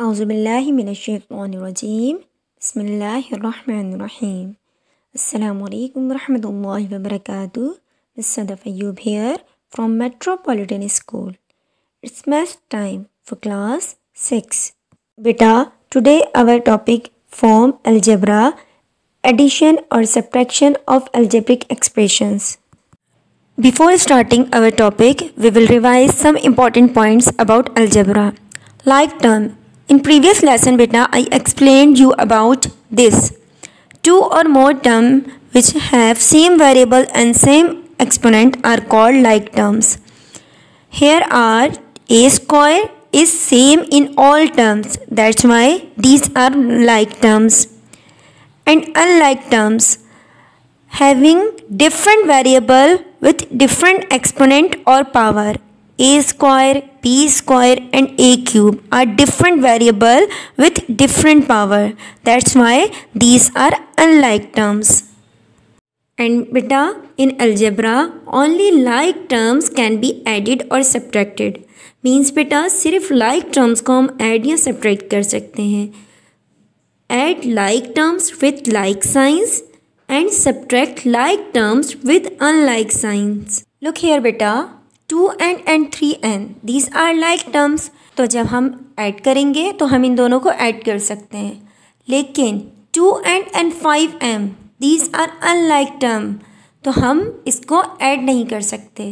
أعوذ بالله من الشيطان الرجيم بسم الله الرحمن الرحيم Assalamu alaikum warahmatullahi wabarakatuh. Mr. Dafayub here from Metropolitan School. It's math time for class 6. Beta, today our topic form algebra, addition or subtraction of algebraic expressions. Before starting our topic, we will revise some important points about algebra. Like term in previous lesson beta, I explained you about this. Two or more terms which have same variable and same exponent are called like terms. Here are a square is same in all terms. That's why these are like terms. And unlike terms having different variable with different exponent or power a square, b square and a cube are different variable with different power. That's why these are unlike terms. And beta, in algebra, only like terms can be added or subtracted. Means बेटा सिर्फ like like terms को हम add या subtract कर सकते हैं add like terms with like signs and subtract like terms with unlike signs look here बेटा two n and three n these are like terms तो जब हम ऐड करेंगे तो हम इन दोनों को ऐड कर सकते हैं लेकिन two and and five m these are unlike term तो हम इसको ऐड नहीं कर सकते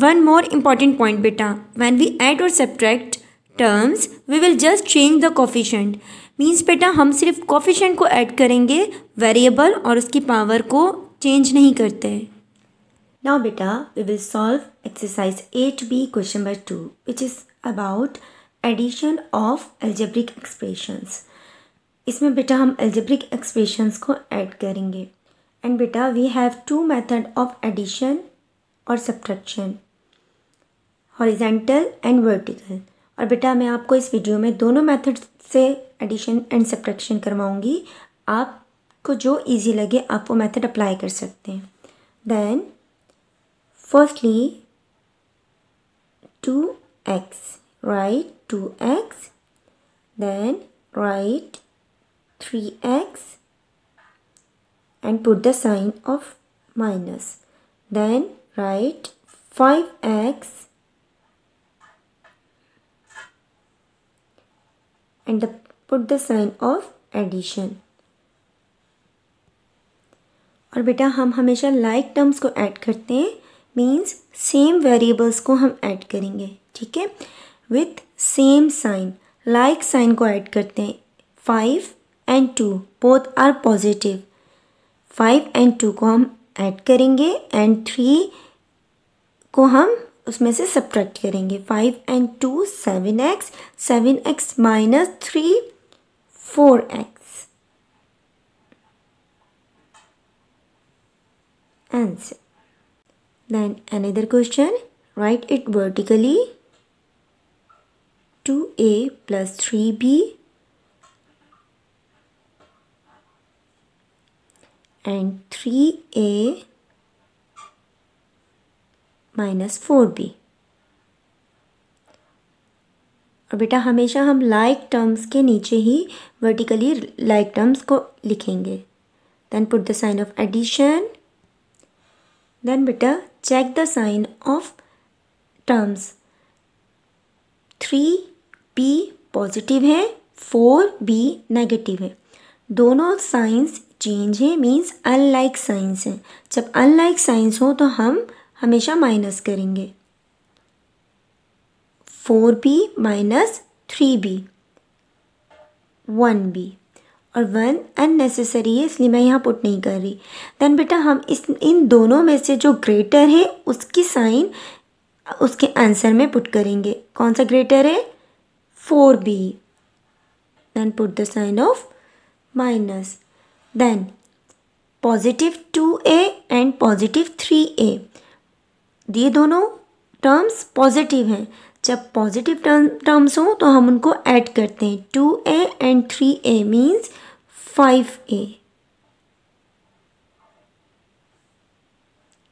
वन मोर इम्पॉर्टेंट पॉइंट बेटा वैन वी एड और subtract terms we will just change the coefficient means बेटा हम सिर्फ कॉफिशेंट को ऐड करेंगे वेरिएबल और उसकी पावर को चेंज नहीं करते Now beta, we will solve exercise 8b question number 2 which is about addition of algebraic expressions. इसमें बेटा हम algebraic expressions को add करेंगे and beta we have two method of addition or subtraction horizontal and vertical और बेटा मैं आपको इस वीडियो में दोनों मेथड से एडिशन एंड सब्ट्रैक्शन करवाऊंगी आपको जो इजी लगे आप वो मेथड अप्लाई कर सकते हैं then Firstly, 2x, write 2x, then write 3x and put the sign of minus. Then write 5x and the, put the sign of addition. और बेटा हम हमेशा लाइक like टर्म्स को ऐड करते हैं मीन्स सेम वेरिएबल्स को हम add करेंगे ठीक है with same sign like sign को ऐड करते हैं five and two both are positive five and two को हम ऐड करेंगे एंड थ्री को हम उसमें से सब्ट्रैक्ट करेंगे five and two seven x seven x minus three four x answer Then another question, write it vertically. 2a plus 3b and 3a minus four b और बेटा हमेशा हम लाइक like टर्म्स के नीचे ही वर्टिकली लाइक like टर्म्स को लिखेंगे then put the sign of addition then बेटा check the sign of terms three b positive है फोर बी नेगेटिव है दोनों साइंस चेंज है मीन्स अनलाइक साइंस हैं जब अनलाइक साइंस हो तो हम हमेशा माइनस करेंगे four b minus three b one b और वन अननेसेसरी है इसलिए मैं यहाँ पुट नहीं कर रही देन बेटा हम इस इन दोनों में से जो ग्रेटर है उसकी साइन उसके आंसर में पुट करेंगे कौन सा ग्रेटर है four b then put the sign of minus then positive two a and positive three a ये दोनों टर्म्स पॉजिटिव हैं जब पॉजिटिव टर्म टर्म्स हों तो हम उनको ऐड करते हैं two a and three a means 5a.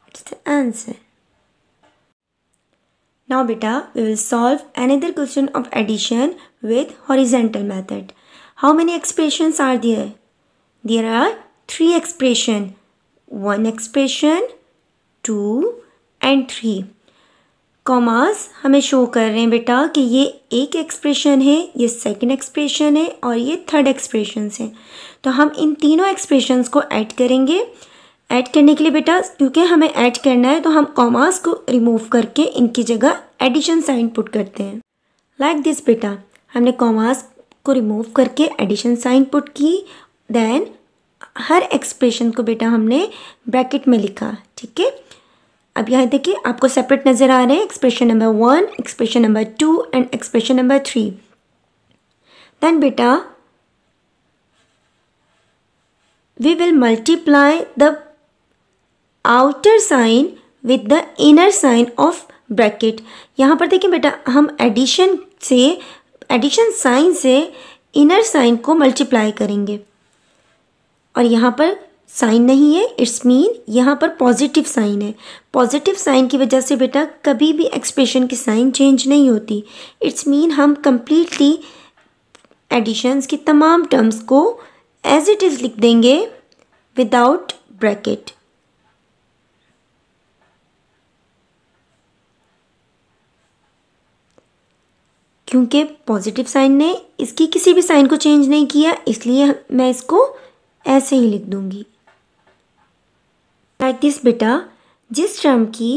It's the answer. Now beta, we will solve another question of addition with horizontal method. How many expressions are there? There are three expression. One expression, two and three. Commas हमें show कर रहे हैं बेटा कि ये एक expression है ये सेकंड एक्सप्रेशन है और ये थर्ड एक्सप्रेशन है तो हम इन तीनों एक्सप्रेशंस को ऐड करेंगे ऐड करने के लिए बेटा क्योंकि हमें ऐड करना है तो हम कॉमास को रिमूव करके इनकी जगह एडिशन साइन पुट करते हैं लाइक दिस बेटा हमने कॉमास को रिमूव करके एडिशन साइन पुट की देन हर एक्सप्रेशन को बेटा हमने ब्रैकेट में लिखा ठीक है अब यहाँ देखिए आपको सेपरेट नज़र आ रहे हैं expression number one expression number two and expression number three then बेटा we will multiply the outer sign with the inner sign of bracket यहाँ पर देखिए बेटा हम एडिशन से एडिशन साइन से इनर साइन को मल्टीप्लाई करेंगे और यहाँ पर साइन नहीं है इट्स मीन यहाँ पर पॉजिटिव साइन है पॉजिटिव साइन की वजह से बेटा कभी भी एक्सप्रेशन की साइन चेंज नहीं होती इट्स मीन हम कम्प्लीटली एडिशंस की तमाम टर्म्स को एज इट इज़ लिख देंगे विदाउट ब्रैकेट क्योंकि पॉजिटिव साइन ने इसकी किसी भी साइन को चेंज नहीं किया इसलिए मैं इसको ऐसे ही लिख दूंगी लाइक दिस बेटा जिस टर्म की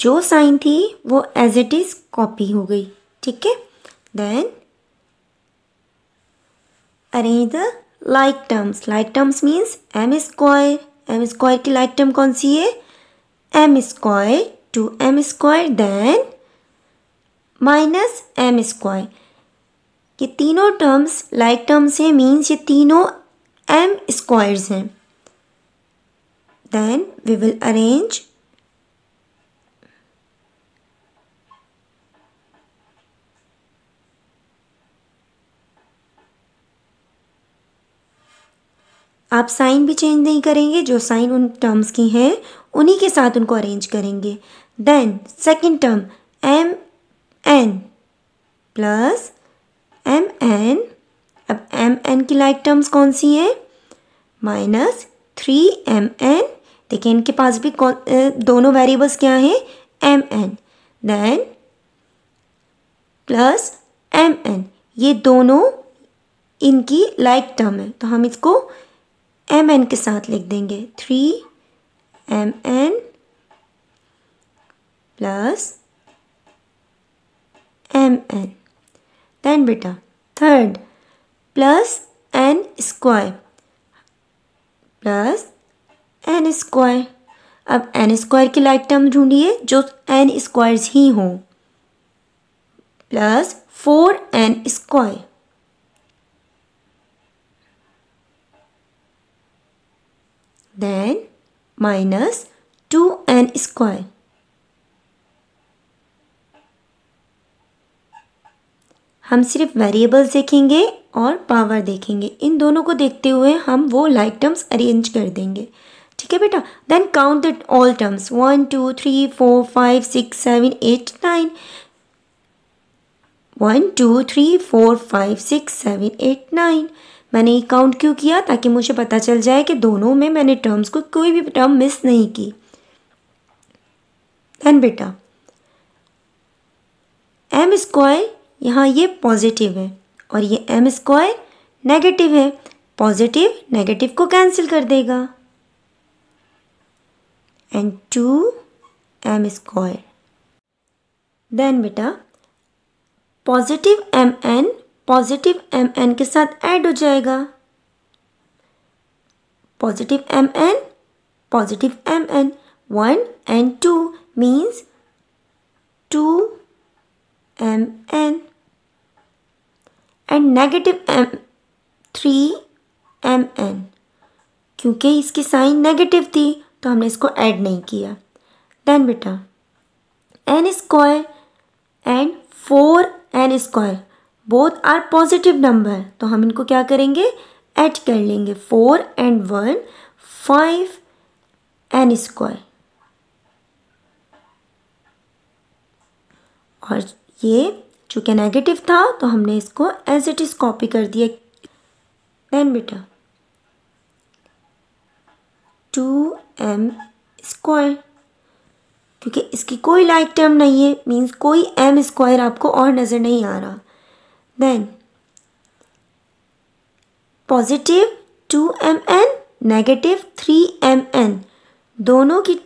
जो साइन थी वो एज इट इज़ कॉपी हो गई ठीक है then arrange the like terms like terms means m square m square की लाइक टर्म कौन सी है m square two m square then minus m square ये तीनों टर्म्स लाइक टर्म्स हैं मीन्स ये तीनों एम स्क्वायर्स हैं Then we will arrange आप साइन भी चेंज नहीं करेंगे जो साइन उन टर्म्स की हैं उन्हीं के साथ उनको अरेंज करेंगे then second term m n plus m n अब एम एन की लाइक टर्म्स कौन सी हैं माइनस थ्री एम एन देखिए इनके पास भी कौन दोनों वेरिएबल्स क्या हैं m n then plus m n ये दोनों इनकी लाइक टर्म है तो हम इसको एम एन के साथ लिख देंगे three m n plus m n then बेटा third plus n square plus n square अब एन स्क्वायर की लाइक टर्म ढूंढिए जो एन स्क्वायर ही हों plus four n square minus two n square हम सिर्फ वेरिएबल्स देखेंगे और पावर देखेंगे इन दोनों को देखते हुए हम वो लाइक टर्म्स अरेंज कर देंगे ठीक है बेटा then count the all terms one two three four five six seven eight nine one two three four five six seven eight nine मैंने ये काउंट क्यों किया ताकि मुझे पता चल जाए कि दोनों में मैंने टर्म्स को कोई भी टर्म मिस नहीं की देन बेटा एम स्क्वायर यहाँ ये पॉजिटिव है और ये एम स्क्वायर नेगेटिव है पॉजिटिव नेगेटिव को कैंसिल कर देगा and two m square then बेटा positive m n positive m n के साथ ऐड हो जाएगा positive m n positive m n one and two means two m n and negative m three m n क्योंकि इसकी sign negative थी तो हमने इसको ऐड नहीं किया देन बेटा n square and four n square both are positive number तो हम इनको क्या करेंगे ऐड कर लेंगे four and one five n square और ये चूँकि नेगेटिव था तो हमने इसको एज इट इज़ कॉपी कर दिया देन बेटा टू एम स्क्वायर क्योंकि इसकी कोई लाइक टर्म नहीं है मीन्स कोई एम स्क्वायर आपको और नज़र नहीं आ रहा then positive two m n negative three m n दोनों की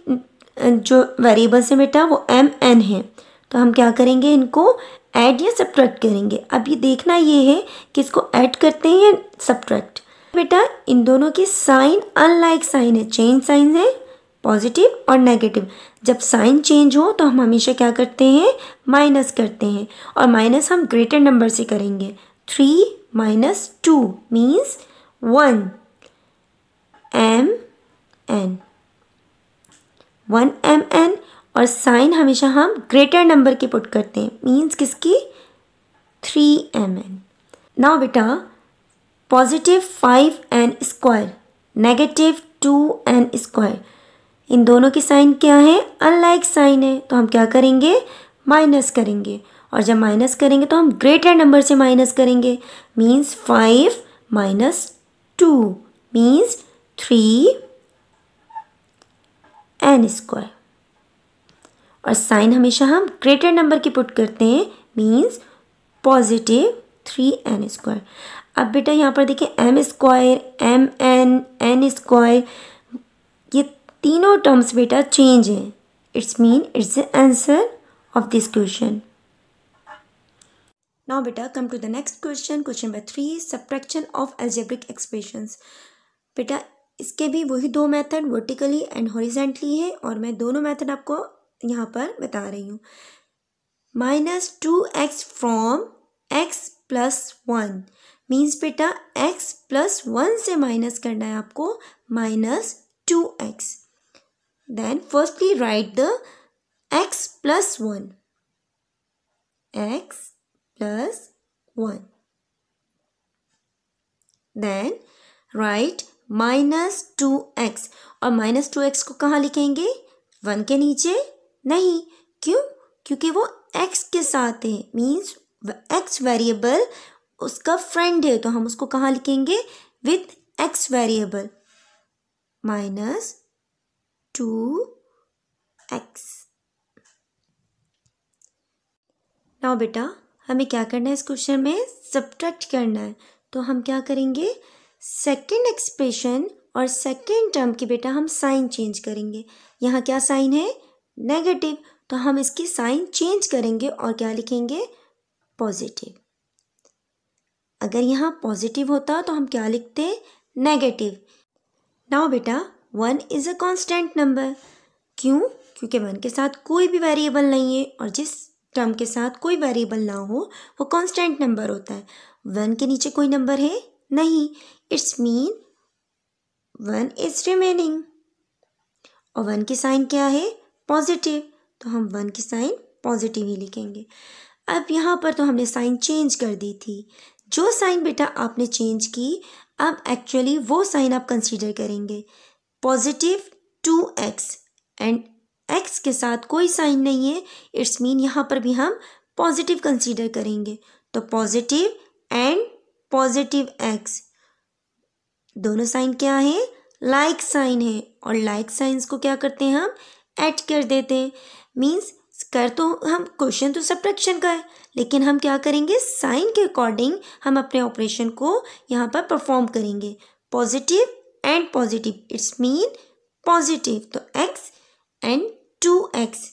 जो वेरिएबल्स है बेटा वो एम एन है तो हम क्या करेंगे इनको ऐड या सब्ट्रैक्ट करेंगे अब ये देखना ये है कि इसको ऐड करते हैं या सब्ट्रैक्ट बेटा इन दोनों के साइन अनलाइक साइन है चेंज साइन है पॉजिटिव और नेगेटिव जब साइन चेंज हो तो हम हमेशा क्या करते हैं माइनस करते हैं और माइनस हम ग्रेटर नंबर से करेंगे three minus two means one m n one m n और साइन हमेशा हम ग्रेटर नंबर के पुट करते हैं मीन्स किसकी थ्री एम एन नाउ बेटा positive five n square negative two n square इन दोनों के साइन क्या हैं अनलाइक साइन है तो हम क्या करेंगे माइनस करेंगे और जब माइनस करेंगे तो हम ग्रेटर नंबर से माइनस करेंगे means five minus two means three n square और साइन हमेशा हम ग्रेटर नंबर की पुट करते हैं means positive three n square अब बेटा यहाँ पर देखिए m square m n n square ये तीनों टर्म्स बेटा चेंज हैं it's mean it's the answer of this question now बेटा come to the next question question number three subtraction of algebraic expressions बेटा इसके भी वही दो मेथड वर्टिकली एंड हॉरिजेंटली है और मैं दोनों मेथड आपको यहाँ पर बता रही हूँ minus two x from x plus one means बेटा x प्लस वन से माइनस करना है आपको minus two x then firstly write the x plus one x plus one then write minus two x और माइनस टू एक्स को कहाँ लिखेंगे one के नीचे नहीं क्यों क्योंकि वो एक्स के साथ है मीन्स एक्स वेरिएबल उसका फ्रेंड है तो हम उसको कहाँ लिखेंगे with x variable minus two x ना बेटा हमें क्या करना है इस क्वेश्चन में सब्ट्रैक्ट करना है तो हम क्या करेंगे सेकेंड एक्सप्रेशन और सेकेंड टर्म की बेटा हम साइन चेंज करेंगे यहाँ क्या साइन है नेगेटिव तो हम इसकी साइन चेंज करेंगे और क्या लिखेंगे पॉजिटिव अगर यहाँ पॉजिटिव होता तो हम क्या लिखते नेगेटिव नाउ बेटा one is a constant number क्यों क्योंकि वन के साथ कोई भी वेरिएबल नहीं है और जिस टर्म के साथ कोई वेरिएबल ना हो वो कांस्टेंट नंबर होता है वन के नीचे कोई नंबर है नहीं it's mean one is remaining और वन की साइन क्या है पॉजिटिव तो हम वन की साइन पॉजिटिव ही लिखेंगे अब यहाँ पर तो हमने साइन चेंज कर दी थी जो साइन बेटा आपने चेंज की अब एक्चुअली वो साइन आप कंसीडर करेंगे positive two x and x के साथ कोई साइन नहीं है इट्स मीन यहाँ पर भी हम पॉजिटिव कंसीडर करेंगे तो पॉजिटिव एंड पॉजिटिव एक्स दोनों साइन क्या है लाइक like साइन है और लाइक like साइंस को क्या करते हैं हम ऐड कर देते हैं मीन्स कर तो हम क्वेश्चन तो सब्ट्रैक्शन का है लेकिन हम क्या करेंगे साइन के अकॉर्डिंग हम अपने ऑपरेशन को यहाँ पर परफॉर्म करेंगे positive and positive it's mean positive तो एक्स एंड टू एक्स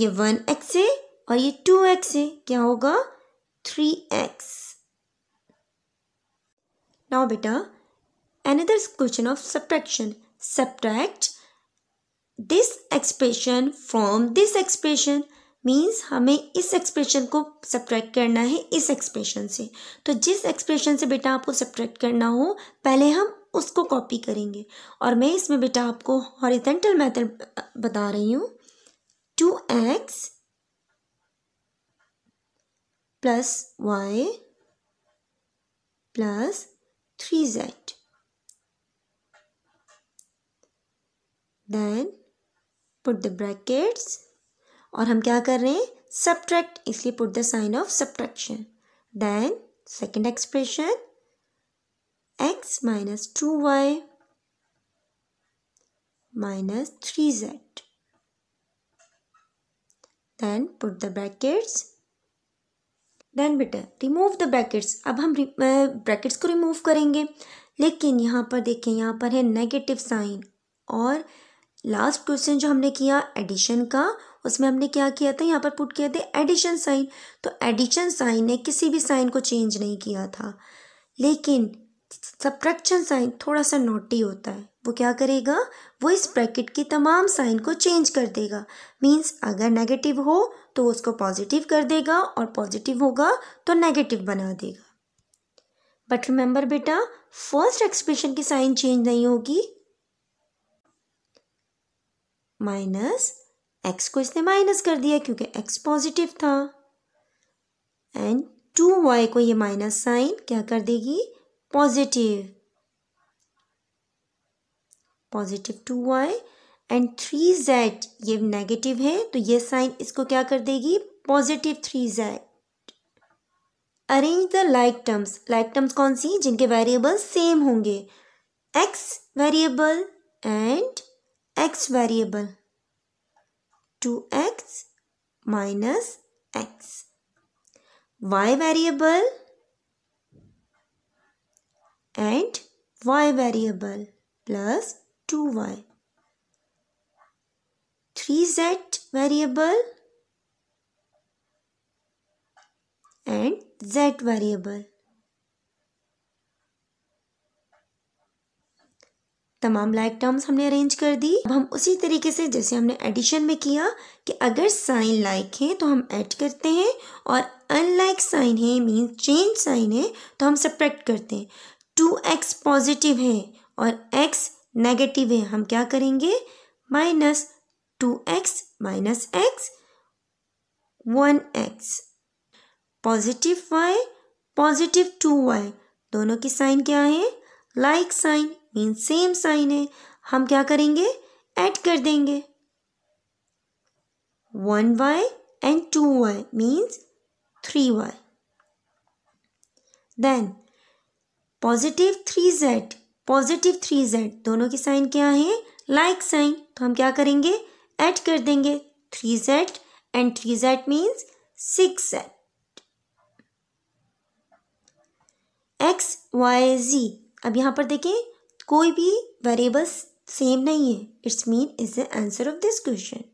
ये वन एक्स है और ये टू एक्स है क्या होगा थ्री एक्स नाउ बेटा another question of subtraction subtract this expression from this expression means हमें इस एक्सप्रेशन को सब्ट्रैक्ट करना है इस एक्सप्रेशन से तो जिस एक्सप्रेशन से बेटा आपको सब्ट्रैक्ट करना हो पहले हम उसको कॉपी करेंगे और मैं इसमें बेटा आपको हॉरिजेंटल मेथड बता रही हूँ two x plus y plus three z then put the brackets और हम क्या कर रहे हैं सब्ट्रैक्ट इसलिए put the sign of subtraction then second expression x minus two y three z then put the brackets then बेटा remove the brackets अब हम ब्रैकेट्स को रिमूव करेंगे लेकिन यहाँ पर देखें यहाँ पर है नेगेटिव साइन और लास्ट क्वेश्चन जो हमने किया एडिशन का उसमें हमने क्या किया था यहाँ पर पुट किया था एडिशन साइन तो एडिशन साइन ने किसी भी साइन को चेंज नहीं किया था लेकिन सब्ट्रैक्शन साइन थोड़ा सा नोटी होता है वो क्या करेगा वो इस ब्रैकेट की तमाम साइन को चेंज कर देगा मीन्स अगर नेगेटिव हो तो उसको पॉजिटिव कर देगा और पॉजिटिव होगा तो नेगेटिव बना देगा बट रिमेंबर बेटा फर्स्ट एक्सप्रेशन की साइन चेंज नहीं होगी माइनस एक्स को इसने माइनस कर दिया क्योंकि एक्स पॉजिटिव था एंड टू वाई को ये माइनस साइन क्या कर देगी positive positive two y and three z ये नेगेटिव है तो ये साइन इसको क्या कर देगी positive three z arrange the like terms like terms कौन सी जिनके वेरिएबल सेम होंगे x variable and x variable 2x minus x y variable and y variable plus 2y 3z variable and z variable तमाम like terms हमने arrange कर दी अब हम उसी तरीके से जैसे हमने एडिशन में किया कि अगर साइन लाइक है तो हम ऐड करते हैं और अनलाइक साइन है मीन चेंज साइन है तो हम सप्रैक्ट करते हैं टू एक्स पॉजिटिव है और एक्स नेगेटिव है हम क्या करेंगे minus two x minus x one x positive y positive two y दोनों की साइन क्या है like like sign mean same sign है हम क्या करेंगे ऐड कर देंगे one y and two y means three y then positive three z positive three z दोनों की साइन क्या है लाइक like साइन तो हम क्या करेंगे ऐड कर देंगे three z and three z means six z x y z अब यहां पर देखें कोई भी वेरिएबल्स सेम नहीं है it's mean is the answer of this question